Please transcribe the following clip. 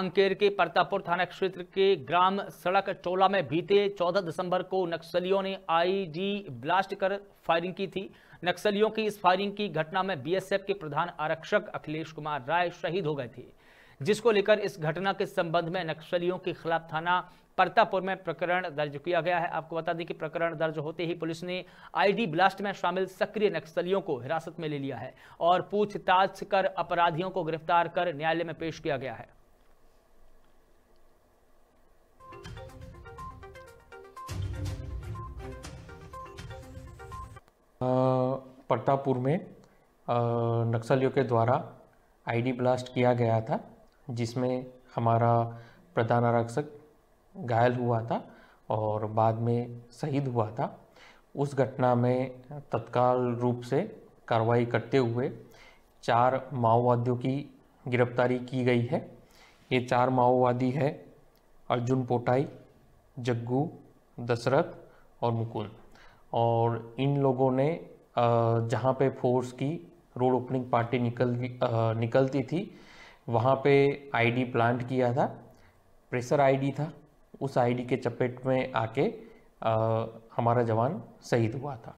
कांकेर के परतापुर थाना क्षेत्र के ग्राम सड़क टोला में बीते 14 दिसंबर को नक्सलियों ने आईजी ब्लास्ट कर फायरिंग की थी नक्सलियों की इस फायरिंग की घटना में बीएसएफ के प्रधान आरक्षक अखिलेश कुमार राय शहीद हो गए थे जिसको लेकर इस घटना के संबंध में नक्सलियों के खिलाफ थाना परतापुर में प्रकरण दर्ज किया गया है आपको बता दें कि प्रकरण दर्ज होते ही पुलिस ने आईडी ब्लास्ट में शामिल सक्रिय नक्सलियों को हिरासत में ले लिया है और पूछताछ कर अपराधियों को गिरफ्तार कर न्यायालय में पेश किया गया है पट्टापुर में नक्सलियों के द्वारा आईडी ब्लास्ट किया गया था जिसमें हमारा प्रधान आरक्षक घायल हुआ था और बाद में शहीद हुआ था उस घटना में तत्काल रूप से कार्रवाई करते हुए चार माओवादियों की गिरफ्तारी की गई है ये चार माओवादी है अर्जुन पोटाई जग्गू दशरथ और मुकुंद और इन लोगों ने जहाँ पे फोर्स की रोड ओपनिंग पार्टी निकल निकलती थी वहाँ पे आईडी प्लांट किया था प्रेशर आईडी था उस आईडी के चपेट में आके हमारा जवान शहीद हुआ था